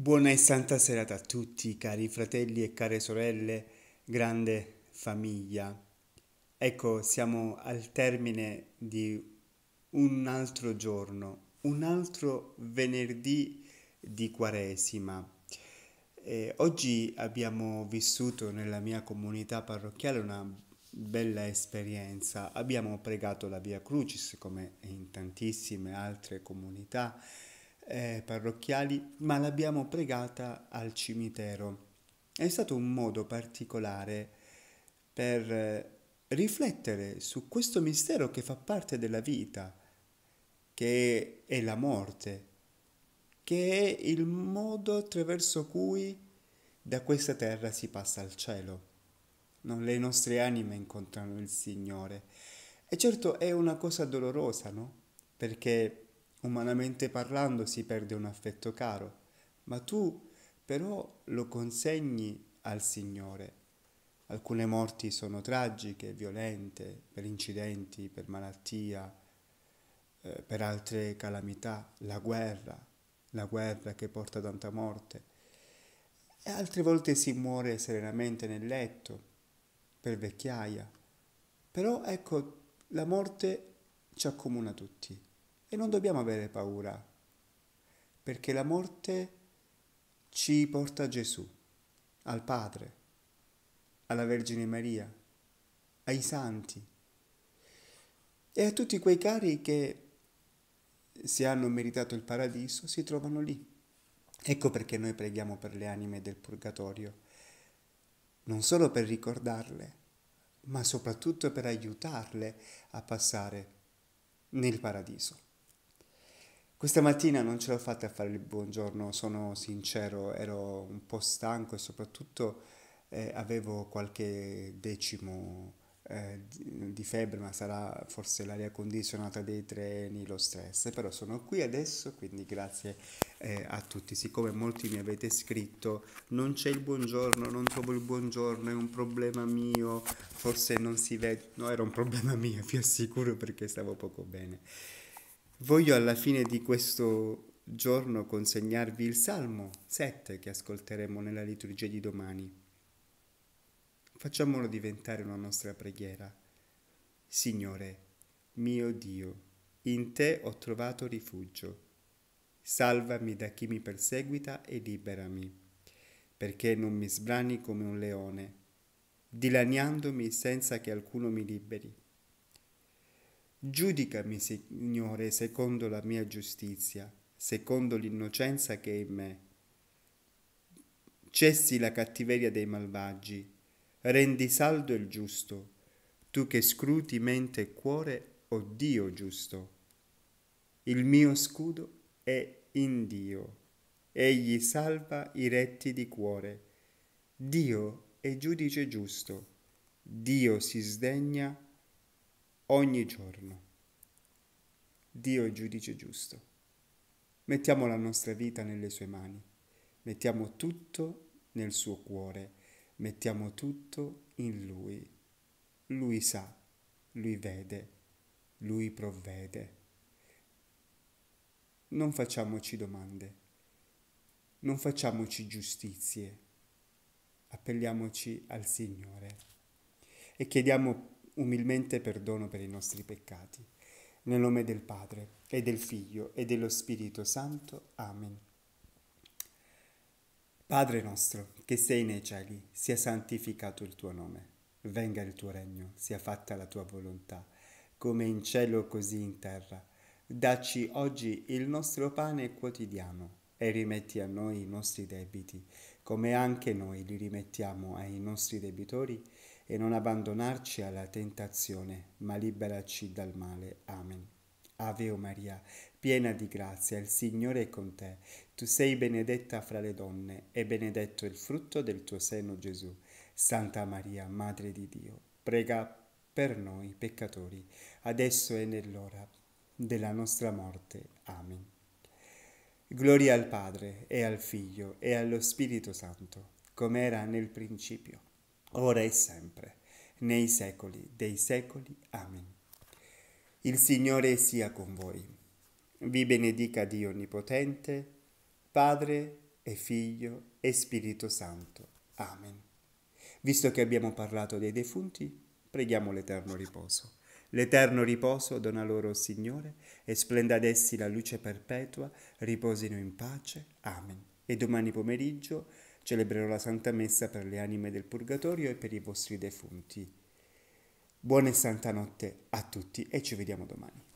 Buona e santa serata a tutti, cari fratelli e care sorelle, grande famiglia. Ecco, siamo al termine di un altro giorno, un altro venerdì di Quaresima. E oggi abbiamo vissuto nella mia comunità parrocchiale una bella esperienza. Abbiamo pregato la Via Crucis, come in tantissime altre comunità, eh, parrocchiali, ma l'abbiamo pregata al cimitero. È stato un modo particolare per eh, riflettere su questo mistero che fa parte della vita, che è la morte, che è il modo attraverso cui da questa terra si passa al cielo. No, le nostre anime incontrano il Signore. E certo è una cosa dolorosa, no? Perché Umanamente parlando si perde un affetto caro, ma tu però lo consegni al Signore. Alcune morti sono tragiche, violente, per incidenti, per malattia, eh, per altre calamità, la guerra, la guerra che porta tanta morte. E altre volte si muore serenamente nel letto, per vecchiaia. Però ecco, la morte ci accomuna tutti e non dobbiamo avere paura, perché la morte ci porta a Gesù, al Padre, alla Vergine Maria, ai santi e a tutti quei cari che, se hanno meritato il paradiso, si trovano lì. Ecco perché noi preghiamo per le anime del purgatorio, non solo per ricordarle, ma soprattutto per aiutarle a passare nel paradiso. Questa mattina non ce l'ho fatta a fare il buongiorno, sono sincero, ero un po' stanco e soprattutto eh, avevo qualche decimo eh, di febbre, ma sarà forse l'aria condizionata dei treni, lo stress. Però sono qui adesso, quindi grazie eh, a tutti. Siccome molti mi avete scritto, non c'è il buongiorno, non trovo il buongiorno, è un problema mio, forse non si vede. No, era un problema mio, vi assicuro, perché stavo poco bene. Voglio alla fine di questo giorno consegnarvi il Salmo 7 che ascolteremo nella liturgia di domani. Facciamolo diventare una nostra preghiera. Signore, mio Dio, in te ho trovato rifugio. Salvami da chi mi perseguita e liberami, perché non mi sbrani come un leone, dilaniandomi senza che alcuno mi liberi Giudicami, Signore, secondo la mia giustizia, secondo l'innocenza che è in me. Cessi la cattiveria dei malvagi, rendi saldo il giusto, tu che scruti mente e cuore, o oh Dio giusto. Il mio scudo è in Dio, egli salva i retti di cuore. Dio è giudice giusto, Dio si sdegna ogni giorno. Dio è giudice giusto. Mettiamo la nostra vita nelle sue mani, mettiamo tutto nel suo cuore, mettiamo tutto in lui. Lui sa, lui vede, lui provvede. Non facciamoci domande, non facciamoci giustizie, appelliamoci al Signore e chiediamo umilmente perdono per i nostri peccati. Nel nome del Padre e del Figlio e dello Spirito Santo. Amen. Padre nostro, che sei nei cieli, sia santificato il tuo nome. Venga il tuo regno, sia fatta la tua volontà, come in cielo così in terra. Dacci oggi il nostro pane quotidiano e rimetti a noi i nostri debiti, come anche noi li rimettiamo ai nostri debitori e non abbandonarci alla tentazione, ma liberaci dal male. Amen. Ave o Maria, piena di grazia, il Signore è con te. Tu sei benedetta fra le donne e benedetto il frutto del tuo seno Gesù. Santa Maria, Madre di Dio, prega per noi peccatori, adesso e nell'ora della nostra morte. Amen. Gloria al Padre e al Figlio e allo Spirito Santo, come era nel principio ora e sempre, nei secoli dei secoli. Amen. Il Signore sia con voi. Vi benedica Dio Onnipotente, Padre e Figlio e Spirito Santo. Amen. Visto che abbiamo parlato dei defunti, preghiamo l'eterno riposo. L'eterno riposo dona loro, Signore, e splenda ad essi la luce perpetua, riposino in pace. Amen. E domani pomeriggio Celebrerò la Santa Messa per le anime del Purgatorio e per i vostri defunti. Buona e santa notte a tutti e ci vediamo domani.